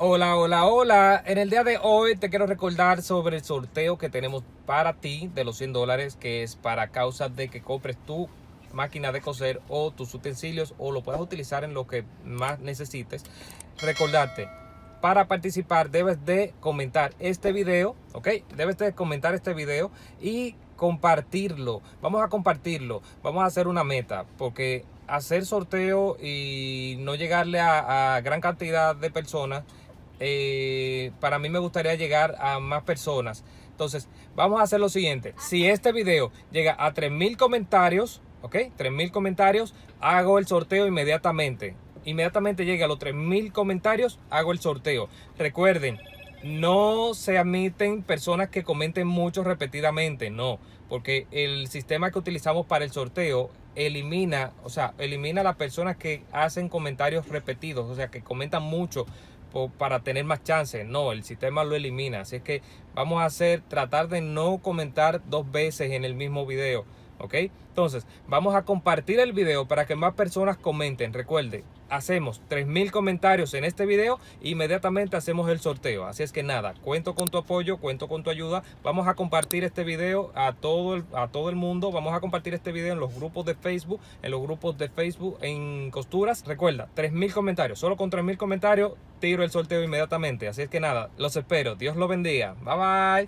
Hola, hola, hola. En el día de hoy te quiero recordar sobre el sorteo que tenemos para ti de los 100 dólares, que es para causa de que compres tu máquina de coser o tus utensilios o lo puedas utilizar en lo que más necesites. Recordarte, para participar debes de comentar este video, ¿ok? Debes de comentar este video y compartirlo. Vamos a compartirlo. Vamos a hacer una meta porque hacer sorteo y no llegarle a gran cantidad de personas eh, para mí me gustaría llegar a más personas. Entonces, vamos a hacer lo siguiente. Si este video llega a 3.000 comentarios, ¿ok? 3.000 comentarios, hago el sorteo inmediatamente. Inmediatamente llega a los 3.000 comentarios, hago el sorteo. Recuerden, no se admiten personas que comenten mucho repetidamente, no, porque el sistema que utilizamos para el sorteo elimina, o sea, elimina a las personas que hacen comentarios repetidos, o sea, que comentan mucho para tener más chances. No, el sistema lo elimina. Así es que vamos a hacer, tratar de no comentar dos veces en el mismo video. ¿ok? Entonces, vamos a compartir el video para que más personas comenten. Recuerde, hacemos 3.000 comentarios en este video e inmediatamente hacemos el sorteo. Así es que nada, cuento con tu apoyo, cuento con tu ayuda. Vamos a compartir este video a todo el, a todo el mundo. Vamos a compartir este video en los grupos de Facebook, en los grupos de Facebook en costuras. Recuerda, 3.000 comentarios. Solo con 3.000 comentarios tiro el sorteo inmediatamente. Así es que nada, los espero. Dios los bendiga. Bye bye.